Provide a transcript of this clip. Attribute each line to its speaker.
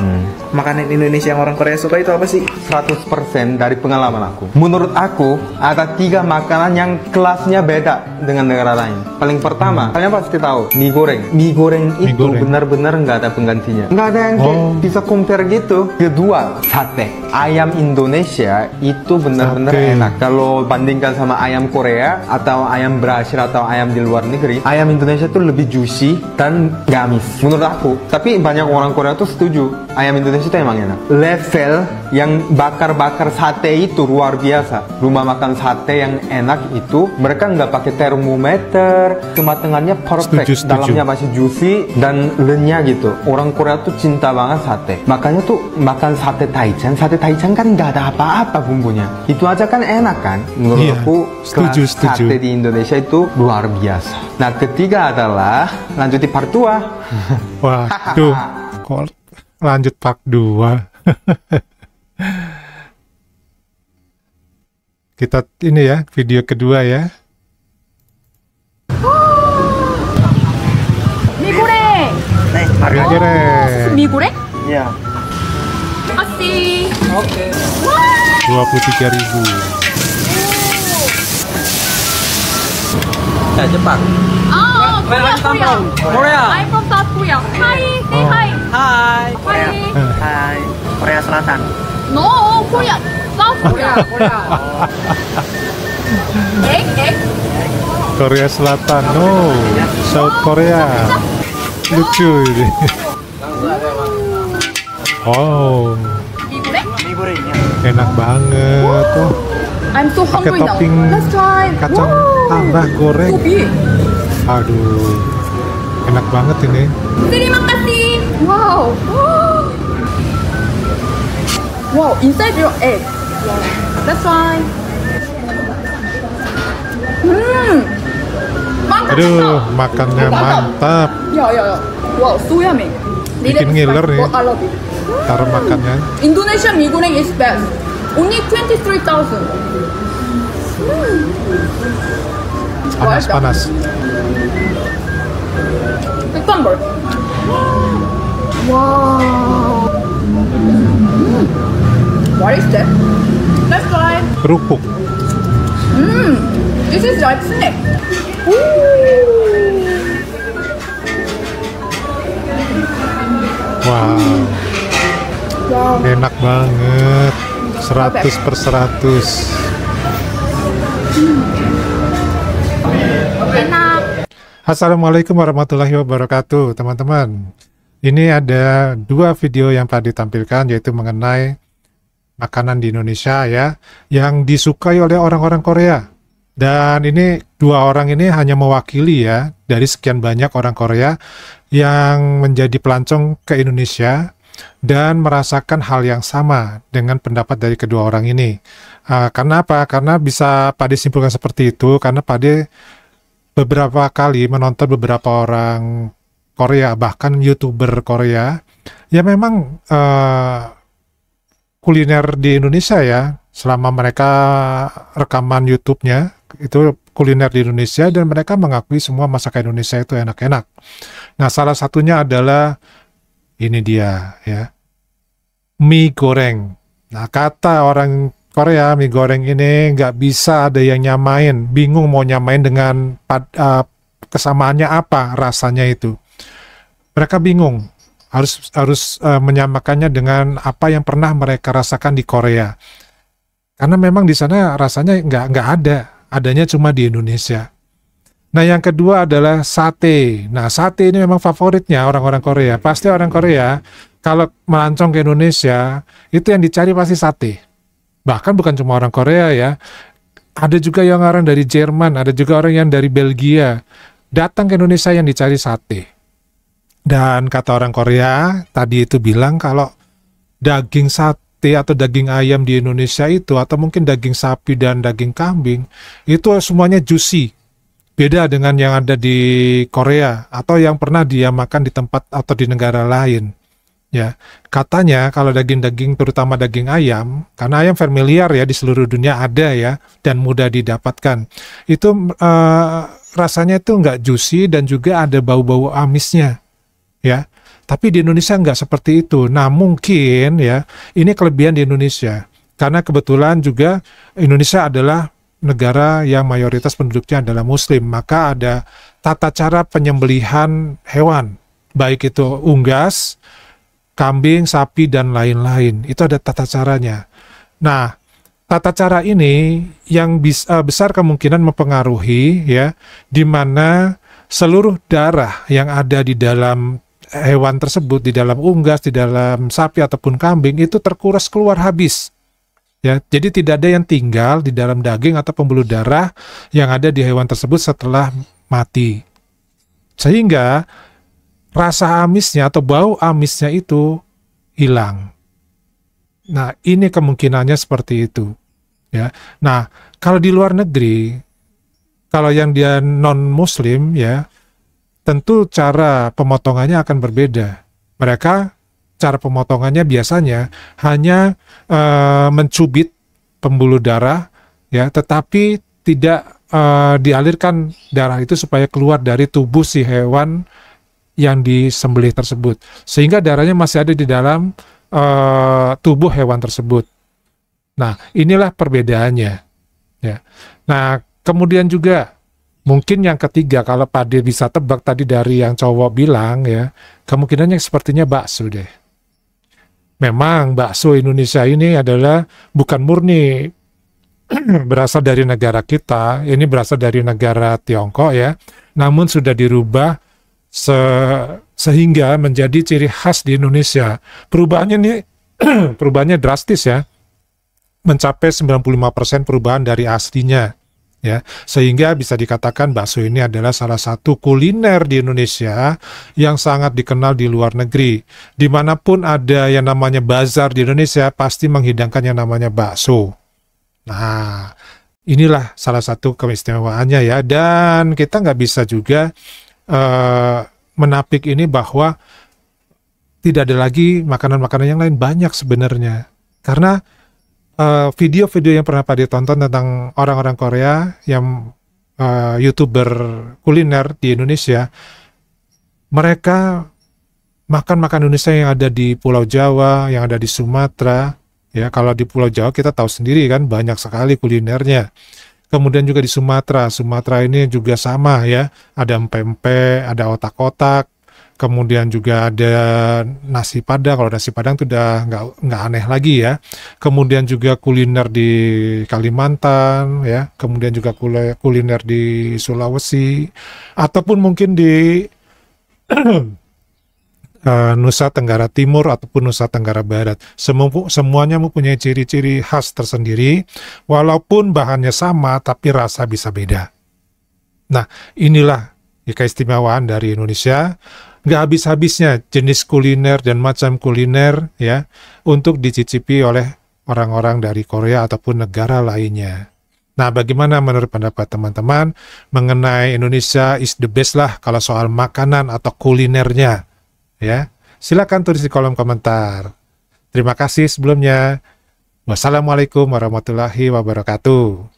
Speaker 1: 嗯。
Speaker 2: makanan Indonesia yang orang Korea suka itu apa sih? 100% dari pengalaman aku. Menurut aku, ada tiga makanan yang kelasnya beda dengan negara lain. Paling pertama, hmm. kalian pasti tahu, mie goreng. Mie goreng itu benar-benar nggak ada penggantinya. Nggak ada yang oh. bisa compare gitu. Kedua, sate. Ayam Indonesia itu benar-benar enak. Kalau bandingkan sama ayam Korea atau ayam Brasil atau ayam di luar negeri, ayam Indonesia itu lebih juicy dan gamis. Menurut aku. Tapi banyak orang Korea tuh setuju ayam Indonesia Indonesia itu emang enak. Level yang bakar-bakar sate itu luar biasa. Rumah makan sate yang enak itu mereka nggak pakai termometer, kematangannya perfect, setuju, setuju. dalamnya masih juicy dan lenya gitu. Orang Korea tuh cinta banget sate. Makanya tuh makan sate Taichan, sate Taichan kan nggak ada apa-apa bumbunya. Itu aja kan enak kan? Menurut yeah, aku setuju, setuju. sate di Indonesia itu luar biasa. Nah ketiga adalah lanjut di part 2.
Speaker 1: Wah, tuh lanjut pak 2 kita ini ya video kedua ya
Speaker 2: Migure harganya deh oh, Migure ya kasih oke
Speaker 1: dua puluh tiga ribu ya
Speaker 2: oh Korea
Speaker 1: I'm oh. Hai.
Speaker 2: Korea. Hai. Korea Selatan. No, Korea. South Korea. Korea. egg, egg.
Speaker 1: Korea Selatan. No, South Korea. Lucu ini. Wow. Oh. Ya. Enak banget. Oh.
Speaker 2: I'm so hungry now. Kacang tambah goreng.
Speaker 1: Aduh. Enak banget ini.
Speaker 2: Terima kasih. Wow. wow, inside your egg. That's fine. Hmm.
Speaker 1: Mantap. Aduh, makannya mantap.
Speaker 2: Ya, ya, ya. Wow, so yummy. Bikin ngiler nih. I love it.
Speaker 1: Cara hmm. makannya.
Speaker 2: Indonesia mie goreng is best. Only 23,000.
Speaker 1: Hmm. Panas, panas. kerupuk.
Speaker 2: Hmm, this is not snack.
Speaker 1: Wow. wow. Enak banget. 100 per 100.
Speaker 2: Enak.
Speaker 1: Assalamualaikum warahmatullahi wabarakatuh, teman-teman. Ini ada dua video yang telah ditampilkan, yaitu mengenai makanan di Indonesia ya yang disukai oleh orang-orang Korea. Dan ini dua orang ini hanya mewakili ya dari sekian banyak orang Korea yang menjadi pelancong ke Indonesia dan merasakan hal yang sama dengan pendapat dari kedua orang ini. Uh, karena apa? Karena bisa Pade simpulkan seperti itu karena Pade beberapa kali menonton beberapa orang Korea bahkan youtuber Korea ya memang uh, kuliner di Indonesia ya selama mereka rekaman YouTube-nya itu kuliner di Indonesia dan mereka mengakui semua masakan Indonesia itu enak-enak. Nah, salah satunya adalah ini dia ya. Mie goreng. Nah, kata orang Korea mie goreng ini nggak bisa ada yang nyamain, bingung mau nyamain dengan pad, uh, kesamaannya apa rasanya itu. Mereka bingung harus harus uh, menyamakannya dengan apa yang pernah mereka rasakan di Korea karena memang di sana rasanya nggak nggak ada adanya cuma di Indonesia nah yang kedua adalah sate nah sate ini memang favoritnya orang-orang Korea pasti orang Korea kalau melancong ke Indonesia itu yang dicari pasti sate bahkan bukan cuma orang Korea ya ada juga yang orang dari Jerman, ada juga orang yang dari Belgia datang ke Indonesia yang dicari sate. Dan kata orang Korea tadi itu bilang kalau daging sate atau daging ayam di Indonesia itu atau mungkin daging sapi dan daging kambing itu semuanya juicy. Beda dengan yang ada di Korea atau yang pernah dia makan di tempat atau di negara lain. Ya, katanya kalau daging-daging terutama daging ayam, karena ayam familiar ya di seluruh dunia ada ya dan mudah didapatkan. Itu eh, rasanya itu nggak juicy dan juga ada bau-bau amisnya ya. Tapi di Indonesia nggak seperti itu. Nah mungkin ya ini kelebihan di Indonesia karena kebetulan juga Indonesia adalah negara yang mayoritas penduduknya adalah Muslim, maka ada tata cara penyembelihan hewan, baik itu unggas, kambing, sapi dan lain-lain. Itu ada tata caranya. Nah, tata cara ini yang bisa, eh, besar kemungkinan mempengaruhi ya, di mana seluruh darah yang ada di dalam hewan tersebut di dalam unggas, di dalam sapi ataupun kambing itu terkuras keluar habis. Ya, jadi tidak ada yang tinggal di dalam daging atau pembuluh darah yang ada di hewan tersebut setelah mati. Sehingga rasa amisnya atau bau amisnya itu hilang. Nah, ini kemungkinannya seperti itu. Ya. Nah, kalau di luar negeri kalau yang dia non muslim ya tentu cara pemotongannya akan berbeda. Mereka cara pemotongannya biasanya hanya uh, mencubit pembuluh darah ya, tetapi tidak uh, dialirkan darah itu supaya keluar dari tubuh si hewan yang disembelih tersebut. Sehingga darahnya masih ada di dalam uh, tubuh hewan tersebut. Nah, inilah perbedaannya. Ya. Nah, kemudian juga Mungkin yang ketiga kalau Pade bisa tebak tadi dari yang cowok bilang ya, kemungkinannya sepertinya bakso deh. Memang bakso Indonesia ini adalah bukan murni berasal dari negara kita, ini berasal dari negara Tiongkok ya, namun sudah dirubah se sehingga menjadi ciri khas di Indonesia. Perubahannya ini perubahannya drastis ya. Mencapai 95% perubahan dari aslinya ya sehingga bisa dikatakan bakso ini adalah salah satu kuliner di Indonesia yang sangat dikenal di luar negeri dimanapun ada yang namanya bazar di Indonesia pasti menghidangkan yang namanya bakso nah inilah salah satu keistimewaannya ya dan kita nggak bisa juga uh, menapik ini bahwa tidak ada lagi makanan-makanan yang lain banyak sebenarnya karena Eh, video-video uh, yang pernah Pak tonton tentang orang-orang Korea yang uh, youtuber kuliner di Indonesia, mereka makan makan Indonesia yang ada di Pulau Jawa, yang ada di Sumatera. Ya, kalau di Pulau Jawa kita tahu sendiri kan banyak sekali kulinernya. Kemudian juga di Sumatera, Sumatera ini juga sama ya, ada empempe, ada otak-otak, kemudian juga ada nasi padang kalau nasi padang itu udah nggak nggak aneh lagi ya kemudian juga kuliner di Kalimantan ya kemudian juga kuliner di Sulawesi ataupun mungkin di eh, Nusa Tenggara Timur ataupun Nusa Tenggara Barat. Semu semuanya mempunyai ciri-ciri khas tersendiri, walaupun bahannya sama tapi rasa bisa beda. Nah, inilah keistimewaan dari Indonesia nggak habis-habisnya jenis kuliner dan macam kuliner ya untuk dicicipi oleh orang-orang dari Korea ataupun negara lainnya. Nah, bagaimana menurut pendapat teman-teman mengenai Indonesia is the best lah kalau soal makanan atau kulinernya? Ya, silakan tulis di kolom komentar. Terima kasih sebelumnya. Wassalamualaikum warahmatullahi wabarakatuh.